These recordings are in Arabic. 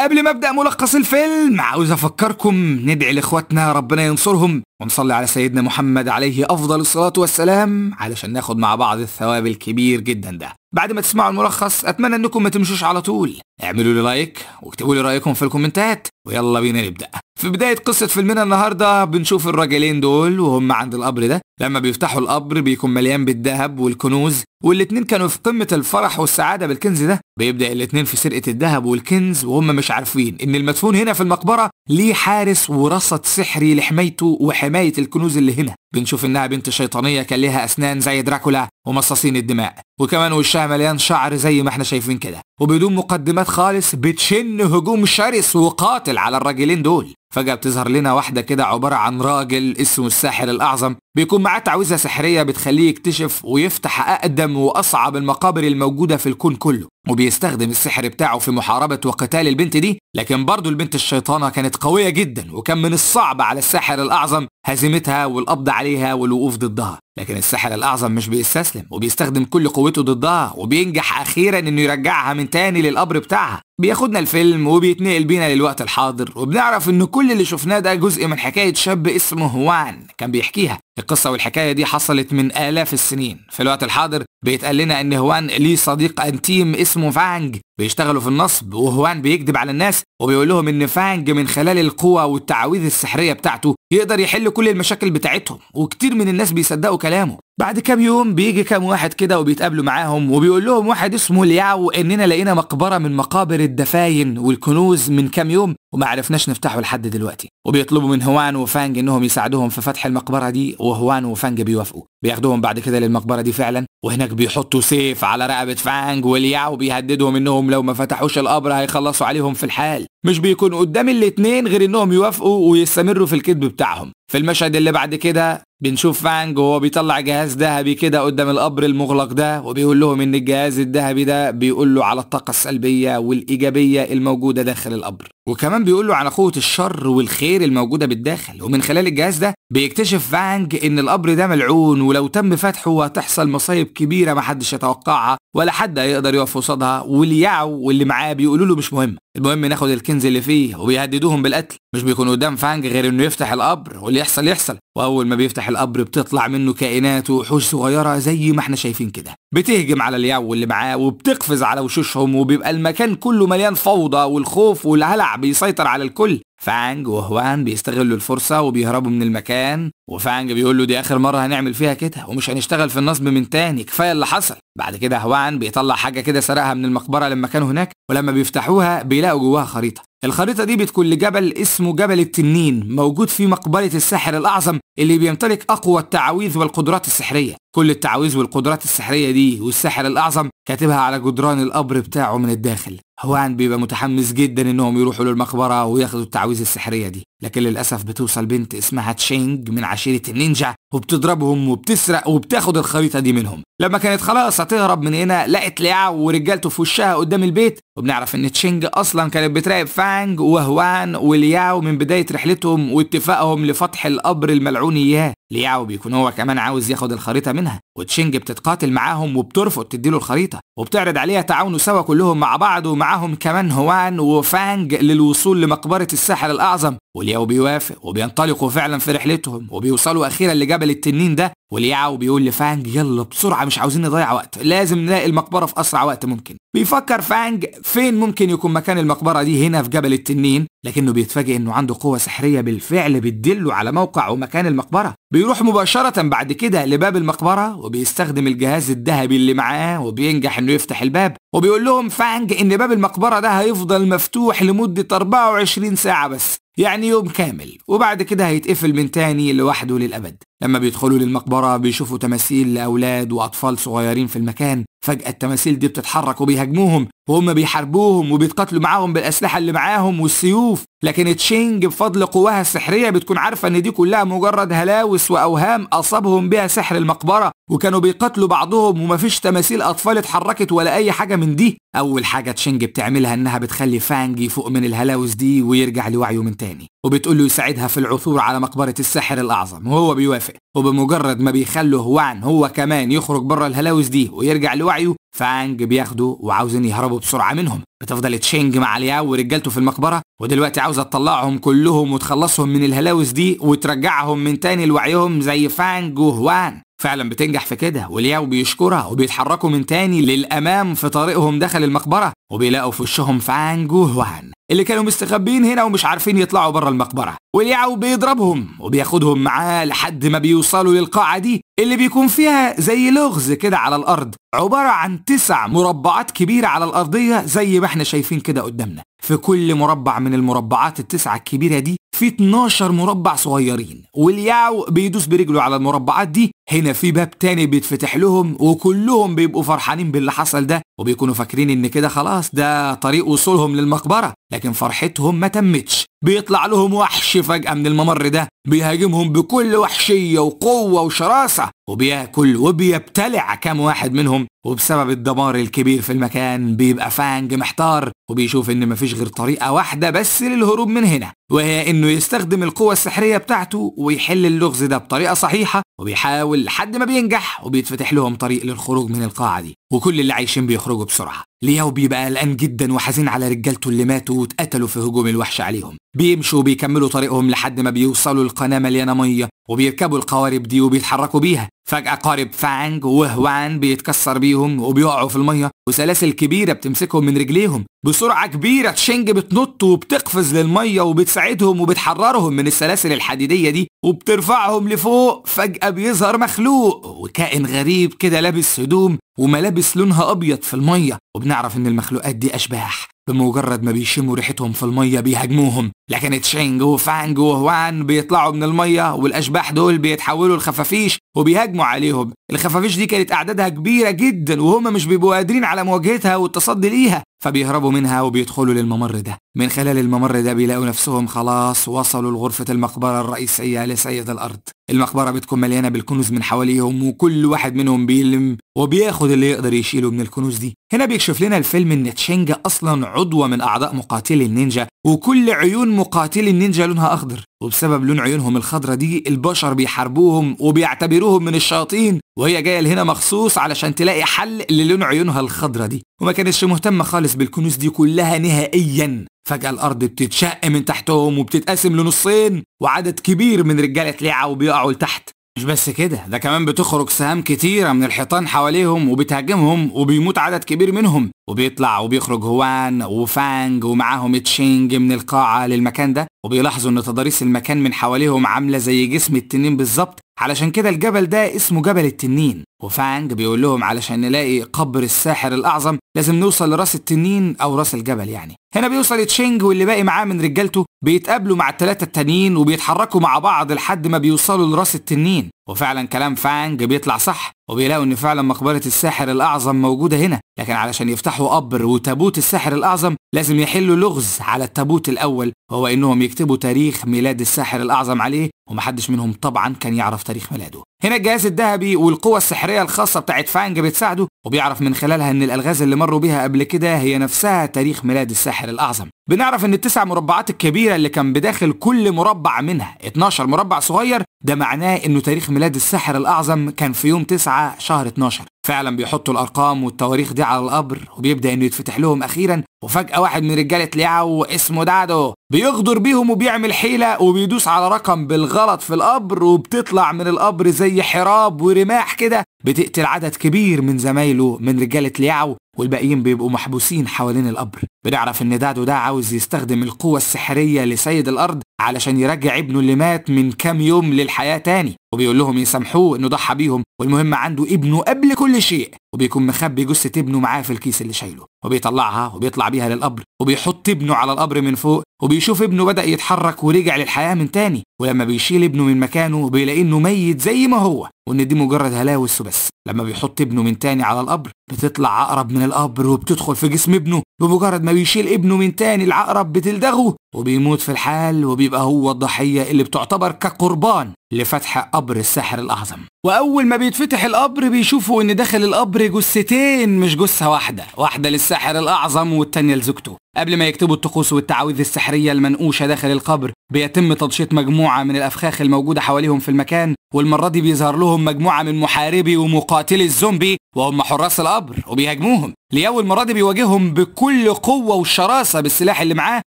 قبل ما ابدا ملخص الفيلم عاوز افكركم ندعي لاخواتنا ربنا ينصرهم ونصلي على سيدنا محمد عليه أفضل الصلاة والسلام علشان ناخد مع بعض الثواب الكبير جدا ده بعد ما تسمعوا الملخص أتمنى أنكم ما تمشوش على طول اعملوا لي لايك واكتبوا لي رأيكم في الكومنتات ويلا بينا نبدأ في بداية قصة فيلمنا النهاردة بنشوف الراجلين دول وهم عند القبر ده لما بيفتحوا القبر بيكون مليان بالذهب والكنوز والاتنين كانوا في قمة الفرح والسعادة بالكنز ده بيبدأ الاتنين في سرقة الذهب والكنز وهم مش عارفين ان المدفون هنا في المقبرة ليه حارس ورصد سحري لحمايته وحمايته حماية الكنوز اللي هنا بنشوف انها بنت شيطانية كان ليها اسنان زي دراكولا ومصاصين الدماء وكمان وشها مليان شعر زي ما احنا شايفين كده وبدون مقدمات خالص بتشن هجوم شرس وقاتل على الراجلين دول فجأة بتظهر لنا واحدة كده عبارة عن راجل اسمه الساحر الأعظم بيكون معاه تعويذة سحرية بتخليه يكتشف ويفتح أقدم وأصعب المقابر الموجودة في الكون كله وبيستخدم السحر بتاعه في محاربة وقتال البنت دي لكن برضه البنت الشيطانة كانت قوية جدا وكان من الصعب على الساحر الأعظم هزيمتها والقبض عليها والوقوف ضدها لكن الساحر الأعظم مش بيستسلم وبيستخدم كل قوته ضدها وبينجح أخيرا إنه يرجعها من تاني للقبر بتاعها بياخدنا الفيلم وبيتنقل بينا للوقت الحاضر وبنعرف إن كل اللي شفناه ده جزء من حكاية شاب اسمه وان كان بيحكيها القصة والحكاية دي حصلت من آلاف السنين في الوقت الحاضر بيتقال لنا ان هوان ليه صديق انتيم اسمه فانج بيشتغلوا في النصب وهوان بيكذب على الناس وبيقول لهم ان فانج من خلال القوة والتعاويذ السحرية بتاعته يقدر يحل كل المشاكل بتاعتهم وكتير من الناس بيصدقوا كلامه بعد كام يوم بيجي كام واحد كده وبيتقابلوا معاهم وبيقول لهم واحد اسمه الياو اننا لقينا مقبرة من مقابر الدفاين والكنوز من كام يوم وما عرفناش نفتحه لحد دلوقتي وبيطلبوا من هوان وفانج انهم يساعدوهم في فتح المقبرة دي وهوان وفانج بيوافقوا بياخدوهم بعد كده للمقبرة دي فعلا وهناك بيحطوا سيف على رقبة فانج والياع وبيهددهم انهم لو ما فتحوش القبر هيخلصوا عليهم في الحال مش بيكون قدام الاتنين غير انهم يوافقوا ويستمروا في الكذب بتاعهم في المشهد اللي بعد كده بنشوف فانج وهو بيطلع جهاز ذهبي كده قدام القبر المغلق ده وبيقول لهم ان الجهاز الذهبي ده بيقول له على الطاقة السلبية والايجابية الموجودة داخل القبر وكمان بيقول له على قوة الشر والخير الموجودة بالداخل ومن خلال الجهاز ده بيكتشف فانج ان القبر ده ملعون ولو تم فتحه هتحصل مصايب كبيرة محدش يتوقعها ولا حد هيقدر يقف قصادها والياو واللي معاه بيقولوا له مش مهم المهم ناخد الكنز اللي فيه وبيهددوهم بالقتل مش بيكون قدام فانج غير انه يفتح القبر واللي يحصل يحصل واول ما بيفتح القبر بتطلع منه كائنات ووحوش صغيره زي ما احنا شايفين كده بتهجم على الياو اللي معاه وبتقفز على وشوشهم وبيبقى المكان كله مليان فوضى والخوف والهلع بيسيطر على الكل فانج وهوان بيستغلوا الفرصة وبيهربوا من المكان وفانج بيقول له دي اخر مره هنعمل فيها كده ومش هنشتغل في النصب من تاني كفايه اللي حصل بعد كده هوان بيطلع حاجه كده سرقها من المقبره لما كانوا هناك ولما بيفتحوها بيلاقوا جواها خريطه الخريطه دي بتكون لجبل اسمه جبل التنين موجود في مقبره الساحر الاعظم اللي بيمتلك اقوى التعاويذ والقدرات السحريه كل التعاويذ والقدرات السحريه دي والساحر الاعظم كاتبها على جدران القبر بتاعه من الداخل هوان بيبقى متحمس جدا انهم يروحوا للمقبره وياخدوا التعاويذ السحريه دي لكن للأسف بتوصل بنت اسمها تشينج من عشيرة النينجا وبتضربهم وبتسرق وبتاخد الخريطة دي منهم لما كانت خلاص هتهرب من هنا لقت لعا ورجالته في وشها قدام البيت وبنعرف ان تشينج اصلا كانت بتراقب فانج وهوان ولياو من بداية رحلتهم واتفاقهم لفتح القبر الملعون اياه لياو بيكون هو كمان عاوز ياخد الخريطة منها وتشينج بتتقاتل معاهم وبترفض تديله الخريطة وبتعرض عليها تعاونوا سوا كلهم مع بعض ومعاهم كمان هوان وفانج للوصول لمقبرة الساحر الأعظم ولياو بيوافق وبينطلقوا فعلا في رحلتهم وبيوصلوا أخيرا لجبل التنين ده وليعو بيقول لفانج يلا بسرعة مش عاوزين نضيع وقت لازم نلاقي المقبرة في أسرع وقت ممكن بيفكر فانج فين ممكن يكون مكان المقبرة دي هنا في جبل التنين لكنه بيتفاجئ انه عنده قوة سحرية بالفعل بتدله على موقع ومكان المقبرة بيروح مباشرة بعد كده لباب المقبرة وبيستخدم الجهاز الذهبي اللي معاه وبينجح انه يفتح الباب وبيقول لهم فانج ان باب المقبرة ده هيفضل مفتوح لمدة 24 ساعة بس يعني يوم كامل وبعد كده هيتقفل من تاني لوحده للأبد لما بيدخلوا للمقبرة بيشوفوا تماثيل لأولاد وأطفال صغيرين في المكان فجأة التماثيل دي بتتحرك وبيهاجموهم وهم بيحاربوهم وبيتقاتلوا معاهم بالأسلحة اللي معاهم والسيوف لكن تشينج بفضل قواها السحرية بتكون عارفة ان دي كلها مجرد هلاوس واوهام اصابهم بها سحر المقبرة وكانوا بيقتلوا بعضهم ومفيش تماثيل اطفال اتحركت ولا اي حاجة من دي اول حاجة تشينج بتعملها انها بتخلي فانج يفوق من الهلاوس دي ويرجع لوعيه من تاني وبتقول له يساعدها في العثور على مقبرة الساحر الاعظم وهو بيوافق وبمجرد ما بيخلوا وعن هو كمان يخرج بره الهلاوس دي ويرجع لوعيه فانج بياخده وعاوزين يهربوا بسرعة منهم بتفضل تشينج مع لياو ورجالته في المقبرة ودلوقتي عاوزة تطلعهم كلهم وتخلصهم من الهلاوس دي وترجعهم من تاني لوعيهم زي فانج وهوان فعلا بتنجح في كده ولياو بيشكرها وبيتحركوا من تاني للأمام في طريقهم دخل المقبرة وبيلاقوا في وشهم فان جوه اللي كانوا مستخبين هنا ومش عارفين يطلعوا بره المقبرة والياو بيضربهم وبياخدهم معاه لحد ما بيوصلوا للقاعة دي اللي بيكون فيها زي لغز كده على الأرض عبارة عن تسع مربعات كبيرة على الأرضية زي ما احنا شايفين كده قدامنا في كل مربع من المربعات التسعة الكبيرة دي في 12 مربع صغيرين والياو بيدوس برجله على المربعات دي هنا في باب تاني بيتفتح لهم وكلهم بيبقوا فرحانين باللي حصل ده وبيكونوا فاكرين ان كده خلاص ده طريق وصولهم للمقبرة لكن فرحتهم ما تمتش بيطلع لهم وحش فجأة من الممر ده بيهاجمهم بكل وحشية وقوة وشراسة وبياكل وبيبتلع كام واحد منهم وبسبب الدمار الكبير في المكان بيبقى فانج محتار وبيشوف ان مفيش غير طريقة واحدة بس للهروب من هنا وهي انه يستخدم القوة السحرية بتاعته ويحل اللغز ده بطريقة صحيحة وبيحاول لحد ما بينجح وبيتفتح لهم طريق للخروج من القاعة دي وكل اللي عايشين بيخرجوا بسرعة لياو بيبقى قلقان جدا وحزين على رجالته اللي ماتوا واتقتلوا في هجوم الوحش عليهم بيمشوا وبيكملوا طريقهم لحد ما بيوصلوا القناة مليانة مية وبيركبوا القوارب دي وبيتحركوا بيها فجأة قارب فانج وهوان بيتكسر بيهم وبيقعوا في المية وسلاسل كبيرة بتمسكهم من رجليهم بسرعة كبيرة تشينج بتنط وبتقفز للمية وبتساعدهم وبتحررهم من السلاسل الحديدية دي وبترفعهم لفوق فجأة بيظهر مخلوق وكائن غريب كده لابس هدوم وملابس لونها أبيض في المية وبنعرف إن المخلوقات دي أشباح بمجرد ما بيشموا ريحتهم في المية بيهاجموهم لكن تشينج وفانج وهوان بيطلعوا من المية والأشباح دول بيتحولوا لخفافيش وبيهاجموا عليهم الخفافيش دي كانت أعدادها كبيرة جدا وهم مش بيبقوا قادرين على مواجهتها والتصدي ليها فبيهربوا منها وبيدخلوا للممر ده من خلال الممر ده بيلاقوا نفسهم خلاص وصلوا لغرفة المقبرة الرئيسية لسيد الأرض المقبرة بتكون مليانة بالكنوز من حواليهم وكل واحد منهم بيلم وبياخد اللي يقدر يشيله من الكنوز دي هنا بيكشف لنا الفيلم ان تشينجا أصلا عضوة من أعضاء مقاتلي النينجا وكل عيون مقاتلي النينجا لونها أخضر وبسبب لون عيونهم الخضرة دي البشر بيحاربوهم وبيعتبروهم من الشياطين وهي جايه لهنا مخصوص علشان تلاقي حل للون عيونها الخضرة دي وما كانتش مهتمه خالص بالكنوز دي كلها نهائيا فجاه الارض بتتشق من تحتهم وبتتقسم لنصين وعدد كبير من رجاله لعه وبيقعوا لتحت مش بس كده ده كمان بتخرج سهام كتيرة من الحيطان حواليهم وبتهاجمهم وبيموت عدد كبير منهم وبيطلع وبيخرج هوان وفانج ومعاهم تشينج من القاعة للمكان ده وبيلاحظوا ان تضاريس المكان من حواليهم عاملة زي جسم التنين بالظبط علشان كده الجبل ده اسمه جبل التنين وفانج بيقول لهم علشان نلاقي قبر الساحر الأعظم لازم نوصل لراس التنين أو راس الجبل يعني هنا بيوصل تشينج واللي باقي معاه من رجالته بيتقابلوا مع التلاتة التانيين وبيتحركوا مع بعض لحد ما بيوصلوا لراس التنين وفعلا كلام فانج بيطلع صح وبيلاقوا ان فعلا مقبرة الساحر الأعظم موجودة هنا لكن علشان يفتحوا قبر وتابوت الساحر الأعظم لازم يحلوا لغز على التابوت الأول وهو انهم يكتبوا تاريخ ميلاد الساحر الأعظم عليه ومحدش منهم طبعا كان يعرف تاريخ ميلاده هنا الجهاز الذهبي والقوة السحرية الخاصة بتاعت فانج بتساعده وبيعرف من خلالها ان الالغاز اللي مروا بيها قبل كده هي نفسها تاريخ ميلاد الساحر الاعظم بنعرف ان التسع مربعات الكبيرة اللي كان بداخل كل مربع منها 12 مربع صغير ده معناه انه تاريخ ميلاد الساحر الاعظم كان في يوم 9 شهر 12 فعلا بيحطوا الارقام والتواريخ دي على القبر وبيبدا انه يتفتح لهم اخيرا وفجأة واحد من رجالة لياو اسمه دادو بيغدر بيهم وبيعمل حيلة وبيدوس على رقم بالغلط في القبر وبتطلع من القبر زي حراب ورماح كده بتقتل عدد كبير من زمايله من رجالة لياو والباقيين بيبقوا محبوسين حوالين القبر بنعرف ان دادو ده عاوز يستخدم القوة السحرية لسيد الارض علشان يرجع ابنه اللي مات من كام يوم للحياة تاني وبيقول لهم يسامحوه انه ضحى بيهم والمهم عنده ابنه قبل كل شيء وبيكون مخبي جثة ابنه معاه في الكيس اللي شايله وبيطلعها وبيطلع بيها للقبر وبيحط ابنه على القبر من فوق وبيشوف ابنه بدأ يتحرك ورجع للحياة من تاني ولما بيشيل ابنه من مكانه بيلاقي انه ميت زي ما هو وان دي مجرد هلاوس وبس لما بيحط ابنه من تاني على القبر بتطلع عقرب من القبر وبتدخل في جسم ابنه بمجرد ما يشيل ابنه من تاني العقرب بتلدغه وبيموت في الحال وبيبقى هو الضحية اللي بتعتبر كقربان لفتح قبر الساحر الأعظم واول ما بيتفتح القبر بيشوفوا ان داخل القبر جثتين مش جثه واحده واحده للساحر الاعظم والتانيه لزوجته قبل ما يكتبوا الطقوس والتعاويذ السحريه المنقوشه داخل القبر بيتم تنشيط مجموعه من الافخاخ الموجوده حواليهم في المكان والمره دي بيظهر لهم مجموعه من محاربي ومقاتلي الزومبي وهم حراس القبر وبيهاجموهم لياول مرة دي بيواجههم بكل قوة وشراسه بالسلاح اللي معاه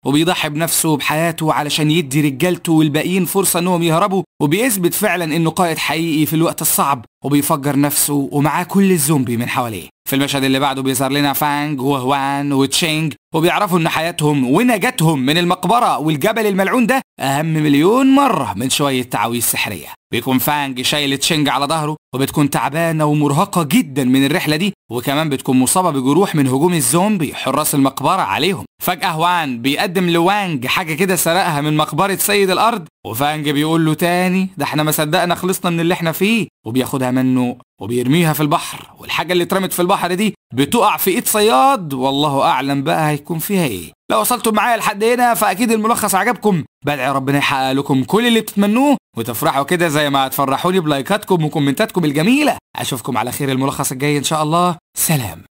وبيضحي بنفسه وبحياته علشان يدي رجالته والباقيين فرصة انهم يهربوا وبيثبت فعلا انه قائد حقيقي في الوقت الصعب وبيفجر نفسه ومعاه كل الزومبي من حواليه في المشهد اللي بعده بيظهر لنا فانج وهوان وتشينج وبيعرفوا ان حياتهم ونجاتهم من المقبرة والجبل الملعون ده اهم مليون مرة من شوية تعاويذ سحرية بيكون فانج شايل تشينج على ظهره وبتكون تعبانة ومرهقة جدا من الرحلة دي وكمان بتكون مصابة بجروح من هجوم الزومبي حراس المقبرة عليهم فجأة هوان بيقدم لوانج حاجة كده سرقها من مقبرة سيد الأرض وفانج بيقول له تاني ده احنا ما صدقنا خلصنا من اللي احنا فيه وبياخدها منه وبيرميها في البحر والحاجة اللي اترمت في البحر دي بتقع في ايد صياد والله اعلم بقى هيكون فيها ايه لو وصلتم معايا لحد هنا فاكيد الملخص عجبكم بدعي ربنا يحقق لكم كل اللي بتتمنوه وتفرحوا كده زي ما هتفرحوني بلايكاتكم وكومنتاتكم الجميلة اشوفكم على خير الملخص الجاي ان شاء الله سلام